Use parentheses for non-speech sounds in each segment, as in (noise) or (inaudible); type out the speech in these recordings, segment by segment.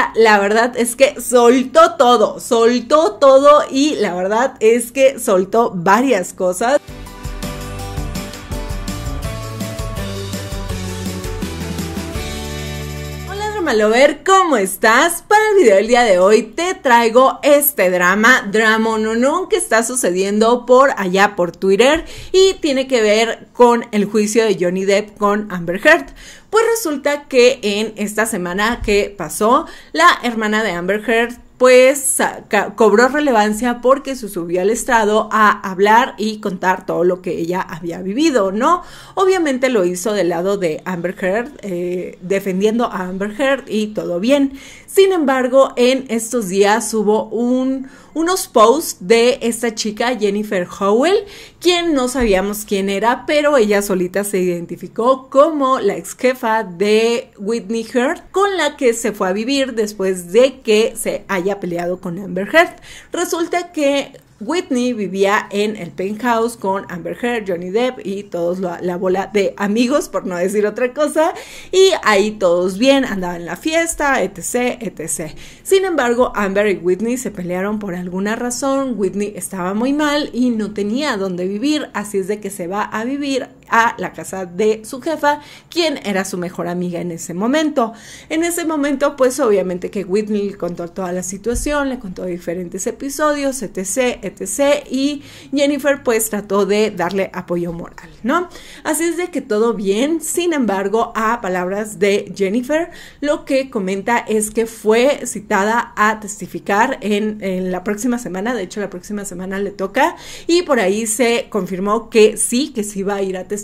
Ah, la verdad es que soltó todo, soltó todo y la verdad es que soltó varias cosas. Malover, ¿cómo estás? Para el video del día de hoy te traigo este drama, drama no, que está sucediendo por allá por Twitter y tiene que ver con el juicio de Johnny Depp con Amber Heard. Pues resulta que en esta semana que pasó, la hermana de Amber Heard pues cobró relevancia porque se subió al estrado a hablar y contar todo lo que ella había vivido, ¿no? Obviamente lo hizo del lado de Amber Heard, eh, defendiendo a Amber Heard y todo bien. Sin embargo, en estos días hubo un, unos posts de esta chica, Jennifer Howell, quien no sabíamos quién era, pero ella solita se identificó como la ex jefa de Whitney Heard, con la que se fue a vivir después de que se haya peleado con Amber Heard. Resulta que Whitney vivía en el penthouse con Amber Heard, Johnny Depp y todos la, la, bola de amigos, por no decir otra cosa, y ahí todos bien, andaban en la fiesta, etc, etc. Sin embargo, Amber y Whitney se pelearon por alguna razón, Whitney estaba muy mal y no tenía dónde vivir, así es de que se va a vivir a la casa de su jefa, quien era su mejor amiga en ese momento. En ese momento, pues obviamente que Whitney le contó toda la situación, le contó diferentes episodios, etc., etc., y Jennifer pues trató de darle apoyo moral, ¿no? Así es de que todo bien, sin embargo, a palabras de Jennifer, lo que comenta es que fue citada a testificar en, la próxima semana, de hecho la próxima semana le toca, y por ahí se confirmó que sí, que sí va a ir a testificar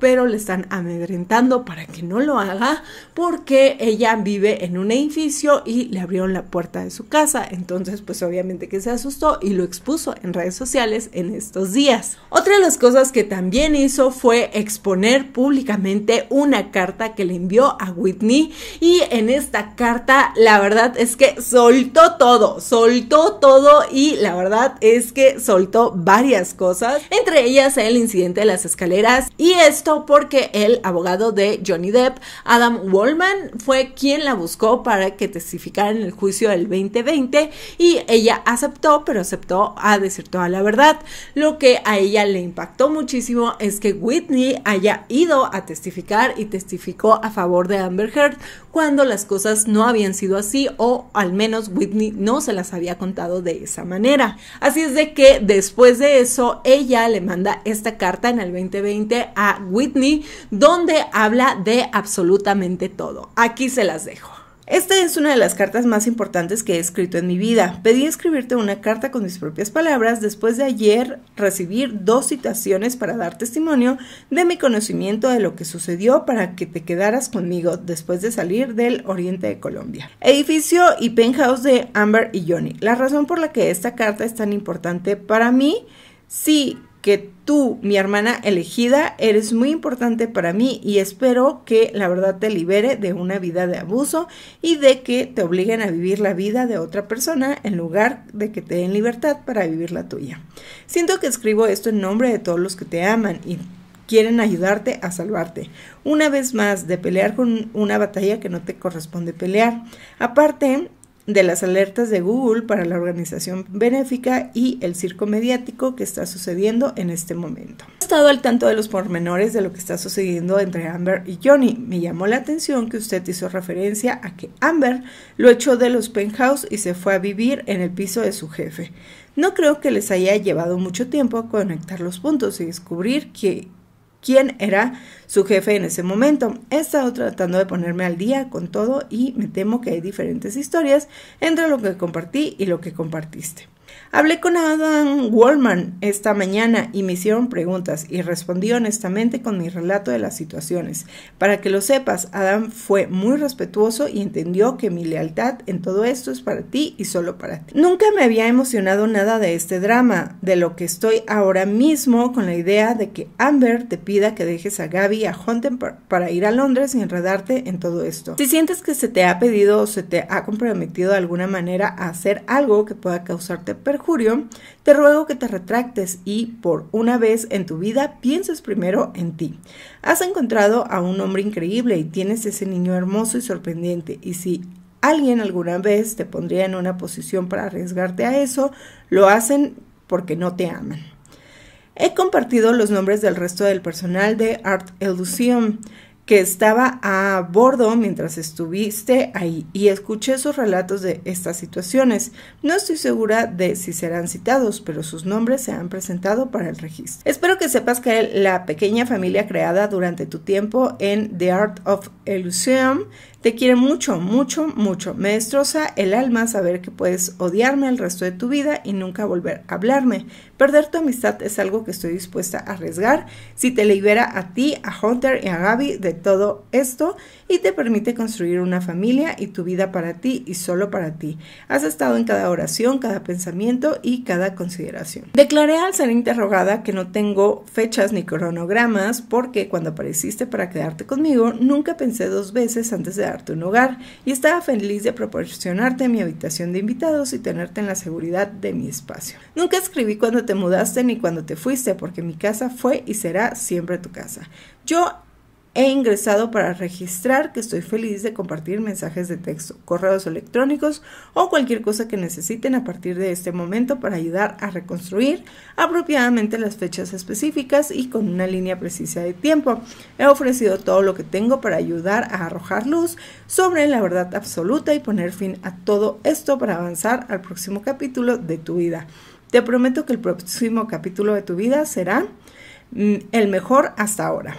pero le están amedrentando para que no lo haga porque ella vive en un edificio y le abrieron la puerta de su casa. Entonces, pues obviamente que se asustó y lo expuso en redes sociales en estos días. Otra de las cosas que también hizo fue exponer públicamente una carta que le envió a Whitney y en esta carta la verdad es que soltó todo, soltó todo y la verdad es que soltó varias cosas, entre ellas el incidente de las escaleras y esto porque el abogado de Johnny Depp, Adam Wallman, fue quien la buscó para que testificara en el juicio del 2020 y ella aceptó, pero aceptó a decir toda la verdad. Lo que a ella le impactó muchísimo es que Whitney haya ido a testificar y testificó a favor de Amber Heard cuando las cosas no habían sido así o al menos Whitney no se las había contado de esa manera. Así es de que después de eso ella le manda esta carta en el 2020 a Whitney, donde habla de absolutamente todo. Aquí se las dejo. Esta es una de las cartas más importantes que he escrito en mi vida. Pedí escribirte una carta con mis propias palabras después de ayer recibir dos citaciones para dar testimonio de mi conocimiento de lo que sucedió para que te quedaras conmigo después de salir del oriente de Colombia. Edificio y penthouse de Amber y Johnny. La razón por la que esta carta es tan importante para mí, sí, que tú, mi hermana elegida, eres muy importante para mí y espero que la verdad te libere de una vida de abuso y de que te obliguen a vivir la vida de otra persona en lugar de que te den libertad para vivir la tuya. Siento que escribo esto en nombre de todos los que te aman y quieren ayudarte a salvarte. Una vez más, de pelear con una batalla que no te corresponde pelear. Aparte, de las alertas de Google para la organización benéfica y el circo mediático que está sucediendo en este momento. He estado al tanto de los pormenores de lo que está sucediendo entre Amber y Johnny. Me llamó la atención que usted hizo referencia a que Amber lo echó de los penthouse y se fue a vivir en el piso de su jefe. No creo que les haya llevado mucho tiempo conectar los puntos y descubrir que quién era su jefe en ese momento. He estado tratando de ponerme al día con todo y me temo que hay diferentes historias entre lo que compartí y lo que compartiste. Hablé con Adam Wallman esta mañana y me hicieron preguntas y respondí honestamente con mi relato de las situaciones. Para que lo sepas, Adam fue muy respetuoso y entendió que mi lealtad en todo esto es para ti y solo para ti. Nunca me había emocionado nada de este drama, de lo que estoy ahora mismo con la idea de que Amber te pida que dejes a Gaby a Hunter para ir a Londres y enredarte en todo esto. Si sientes que se te ha pedido o se te ha comprometido de alguna manera a hacer algo que pueda causarte perjurio, te ruego que te retractes y, por una vez en tu vida, pienses primero en ti. Has encontrado a un hombre increíble y tienes ese niño hermoso y sorprendente, y si alguien alguna vez te pondría en una posición para arriesgarte a eso, lo hacen porque no te aman. He compartido los nombres del resto del personal de Art Illusion que estaba a bordo mientras estuviste ahí y escuché sus relatos de estas situaciones. No estoy segura de si serán citados, pero sus nombres se han presentado para el registro. Espero que sepas que la pequeña familia creada durante tu tiempo en The Art of Illusion te quiere mucho, mucho, mucho. Me destroza el alma saber que puedes odiarme el resto de tu vida y nunca volver a hablarme. Perder tu amistad es algo que estoy dispuesta a arriesgar si te libera a ti, a Hunter y a Gaby de todo esto y te permite construir una familia y tu vida para ti y solo para ti. Has estado en cada oración, cada pensamiento y cada consideración. Declaré al ser interrogada que no tengo fechas ni cronogramas porque cuando apareciste para quedarte conmigo nunca pensé dos veces antes de tu un hogar y estaba feliz de proporcionarte mi habitación de invitados y tenerte en la seguridad de mi espacio. Nunca escribí cuando te mudaste ni cuando te fuiste porque mi casa fue y será siempre tu casa. Yo He ingresado para registrar que estoy feliz de compartir mensajes de texto, correos electrónicos o cualquier cosa que necesiten a partir de este momento para ayudar a reconstruir apropiadamente las fechas específicas y con una línea precisa de tiempo. He ofrecido todo lo que tengo para ayudar a arrojar luz sobre la verdad absoluta y poner fin a todo esto para avanzar al próximo capítulo de tu vida. Te prometo que el próximo capítulo de tu vida será mm, el mejor hasta ahora.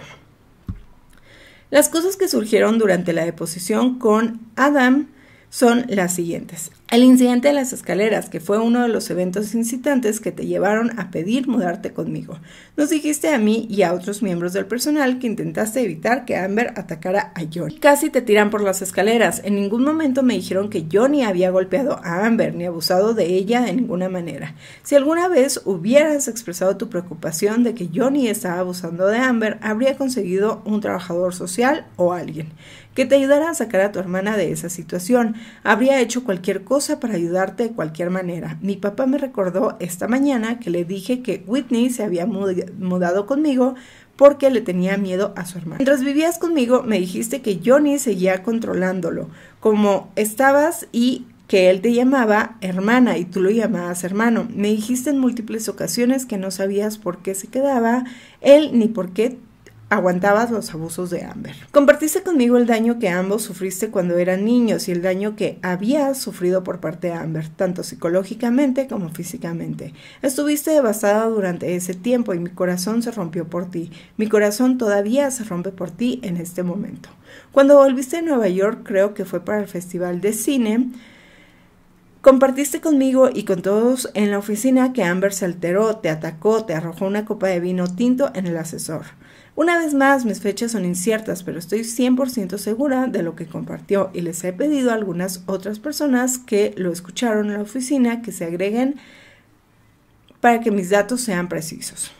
Las cosas que surgieron durante la deposición con Adam son las siguientes. El incidente de las escaleras, que fue uno de los eventos incitantes que te llevaron a pedir mudarte conmigo. Nos dijiste a mí y a otros miembros del personal que intentaste evitar que Amber atacara a Johnny. Casi te tiran por las escaleras. En ningún momento me dijeron que Johnny había golpeado a Amber ni abusado de ella de ninguna manera. Si alguna vez hubieras expresado tu preocupación de que Johnny estaba abusando de Amber, habría conseguido un trabajador social o alguien que te ayudara a sacar a tu hermana de esa situación. Habría hecho cualquier cosa para ayudarte de cualquier manera. Mi papá me recordó esta mañana que le dije que Whitney se había mudado conmigo porque le tenía miedo a su hermano. Mientras vivías conmigo me dijiste que Johnny seguía controlándolo, como estabas y que él te llamaba hermana y tú lo llamabas hermano. Me dijiste en múltiples ocasiones que no sabías por qué se quedaba él ni por qué aguantabas los abusos de Amber. Compartiste conmigo el daño que ambos sufriste cuando eran niños y el daño que habías sufrido por parte de Amber, tanto psicológicamente como físicamente. Estuviste devastada durante ese tiempo y mi corazón se rompió por ti. Mi corazón todavía se rompe por ti en este momento. Cuando volviste a Nueva York, creo que fue para el Festival de Cine, Compartiste conmigo y con todos en la oficina que Amber se alteró, te atacó, te arrojó una copa de vino tinto en el asesor. Una vez más, mis fechas son inciertas, pero estoy 100% segura de lo que compartió y les he pedido a algunas otras personas que lo escucharon en la oficina que se agreguen para que mis datos sean precisos.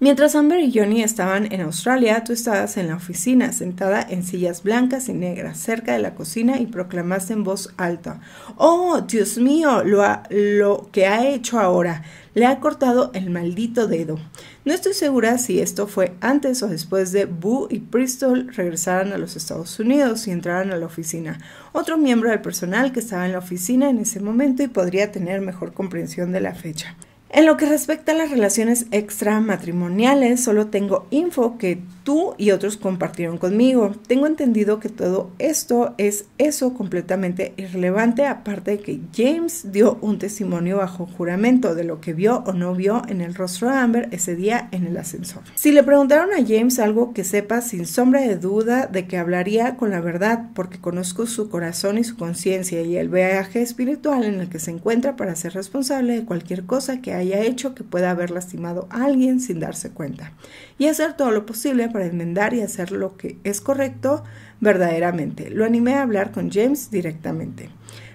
Mientras Amber y Johnny estaban en Australia, tú estabas en la oficina, sentada en sillas blancas y negras, cerca de la cocina, y proclamaste en voz alta, Oh, Dios mío, lo, lo que ha hecho ahora, le ha cortado el maldito dedo. No estoy segura si esto fue antes o después de Boo y Bristol regresaran a los Estados Unidos y entraran a la oficina. Otro miembro del personal que estaba en la oficina en ese momento y podría tener mejor comprensión de la fecha. En lo que respecta a las relaciones extramatrimoniales, solo tengo info que tú y otros compartieron conmigo. Tengo entendido que todo esto es eso completamente irrelevante, aparte de que James dio un testimonio bajo juramento de lo que vio o no vio en el rostro de Amber ese día en el ascensor. Si le preguntaron a James algo que sepa sin sombra de duda de que hablaría con la verdad, porque conozco su corazón y su conciencia y el viaje espiritual en el que se encuentra para ser responsable de cualquier cosa que haya hecho que pueda haber lastimado a alguien sin darse cuenta y hacer todo lo posible para enmendar y hacer lo que es correcto verdaderamente. Lo animé a hablar con James directamente.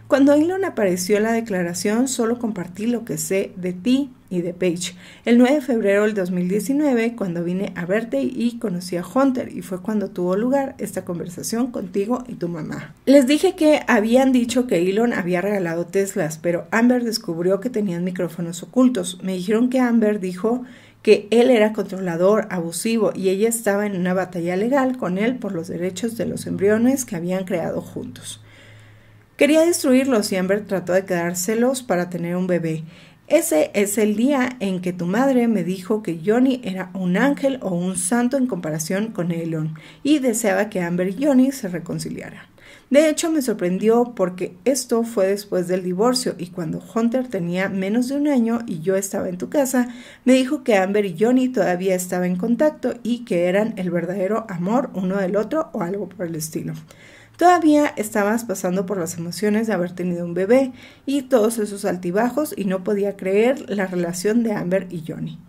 Cuando Elon apareció la declaración, solo compartí lo que sé de ti y de Paige. El 9 de febrero del 2019, cuando vine a verte y conocí a Hunter, y fue cuando tuvo lugar esta conversación contigo y tu mamá. Les dije que habían dicho que Elon había regalado Teslas, pero Amber descubrió que tenían micrófonos ocultos. Me dijeron que Amber dijo que él era controlador, abusivo y ella estaba en una batalla legal con él por los derechos de los embriones que habían creado juntos. Quería destruirlos y Amber trató de quedárselos para tener un bebé. Ese es el día en que tu madre me dijo que Johnny era un ángel o un santo en comparación con Elon y deseaba que Amber y Johnny se reconciliaran. De hecho, me sorprendió porque esto fue después del divorcio y cuando Hunter tenía menos de un año y yo estaba en tu casa, me dijo que Amber y Johnny todavía estaban en contacto y que eran el verdadero amor uno del otro o algo por el estilo. Todavía estabas pasando por las emociones de haber tenido un bebé y todos esos altibajos y no podía creer la relación de Amber y Johnny.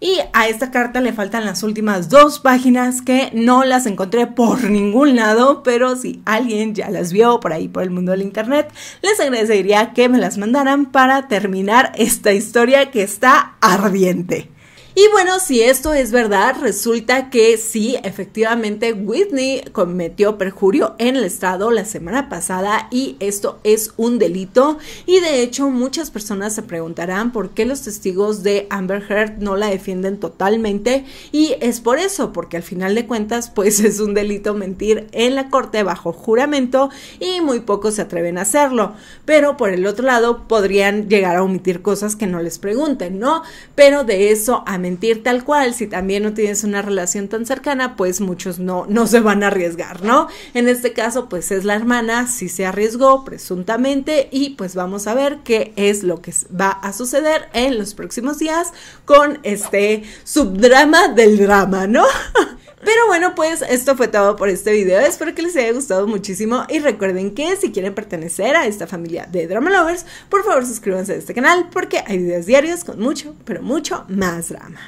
Y a esta carta le faltan las últimas dos páginas que no las encontré por ningún lado, pero si alguien ya las vio por ahí por el mundo del internet, les agradecería que me las mandaran para terminar esta historia que está ardiente. Y bueno, si esto es verdad, resulta que sí, efectivamente Whitney cometió perjurio en el Estado la semana pasada y esto es un delito. Y de hecho muchas personas se preguntarán por qué los testigos de Amber Heard no la defienden totalmente. Y es por eso, porque al final de cuentas pues (laughs) es un delito mentir en la corte bajo juramento y muy pocos se atreven a hacerlo. Pero por el otro lado podrían llegar a omitir cosas que no les pregunten, ¿no? Pero de eso a tal cual, si también no tienes una relación tan cercana, pues muchos no, no se van a arriesgar, ¿no? En este caso, pues es la hermana, si se arriesgó presuntamente y pues vamos a ver qué es lo que va a suceder en los próximos días con este subdrama del drama, ¿no? (laughs) Pero bueno, pues esto fue todo por este video. Espero que les haya gustado muchísimo y recuerden que si quieren pertenecer a esta familia de Drama Lovers, por favor suscríbanse a este canal porque hay videos diarios con mucho, pero mucho más drama.